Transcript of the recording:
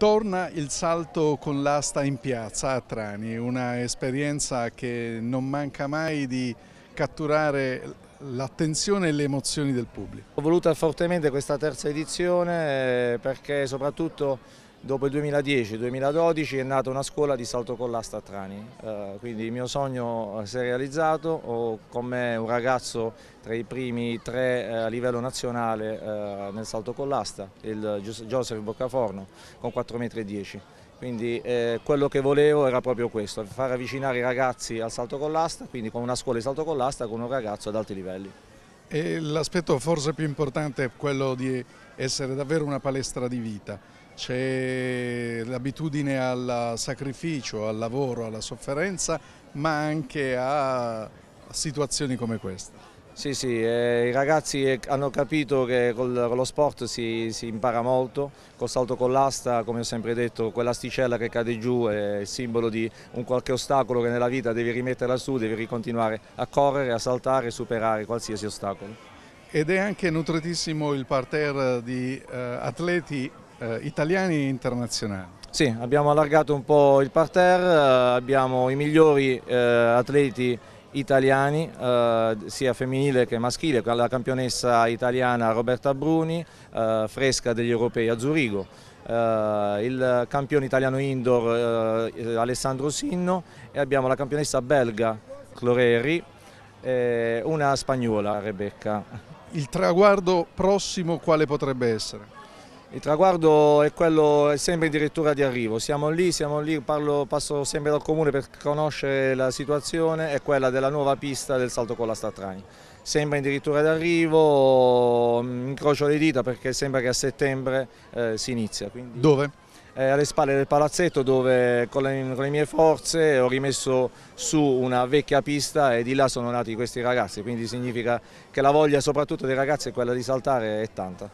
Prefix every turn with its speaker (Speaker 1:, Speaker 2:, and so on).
Speaker 1: Torna il salto con l'asta in piazza a Trani, una esperienza che non manca mai di catturare l'attenzione e le emozioni del pubblico. Ho voluto fortemente questa terza edizione eh, perché soprattutto
Speaker 2: Dopo il 2010-2012 è nata una scuola di salto con l'asta a Trani, eh, quindi il mio sogno eh, si è realizzato, ho con me un ragazzo tra i primi tre eh, a livello nazionale eh, nel salto con l'asta, il Joseph Boccaforno con 4,10 m. Quindi eh, quello che volevo era proprio questo, far avvicinare i ragazzi al salto con l'asta, quindi con una scuola di salto con l'asta con un ragazzo ad alti livelli.
Speaker 1: l'aspetto forse più importante è quello di essere davvero una palestra di vita c'è l'abitudine al sacrificio, al lavoro, alla sofferenza, ma anche a situazioni come questa. Sì, sì, eh, i ragazzi
Speaker 2: eh, hanno capito che col, con lo sport si, si, impara molto, col salto con l'asta, come ho sempre detto, quell'asticella che cade giù è il simbolo di un qualche ostacolo che nella vita devi rimetterla su, devi ricontinuare a correre, a saltare, superare qualsiasi ostacolo.
Speaker 1: Ed è anche nutritissimo il parterre di eh, atleti eh, italiani e internazionali. Sì, abbiamo allargato un po' il parterre, eh, abbiamo i migliori eh,
Speaker 2: atleti italiani, eh, sia femminile che maschile, la campionessa italiana Roberta Bruni, eh, fresca degli europei a Zurigo, eh, il campione italiano indoor eh, Alessandro Sinno e abbiamo la campionessa belga Cloreri e una spagnola Rebecca. Il traguardo prossimo quale potrebbe essere? Il traguardo è quello, è sempre addirittura di arrivo, siamo lì, siamo lì, parlo, passo sempre dal comune per conoscere la situazione, è quella della nuova pista del salto con la Statrani. Sembra addirittura di arrivo, mm, incrocio le dita perché sembra che a settembre eh, si inizia. Quindi... Dove? Eh, alle spalle del palazzetto dove con le, con le, mie forze ho rimesso su una vecchia pista e di là sono nati questi ragazzi, quindi significa che la voglia soprattutto dei ragazzi è quella di saltare è tanta.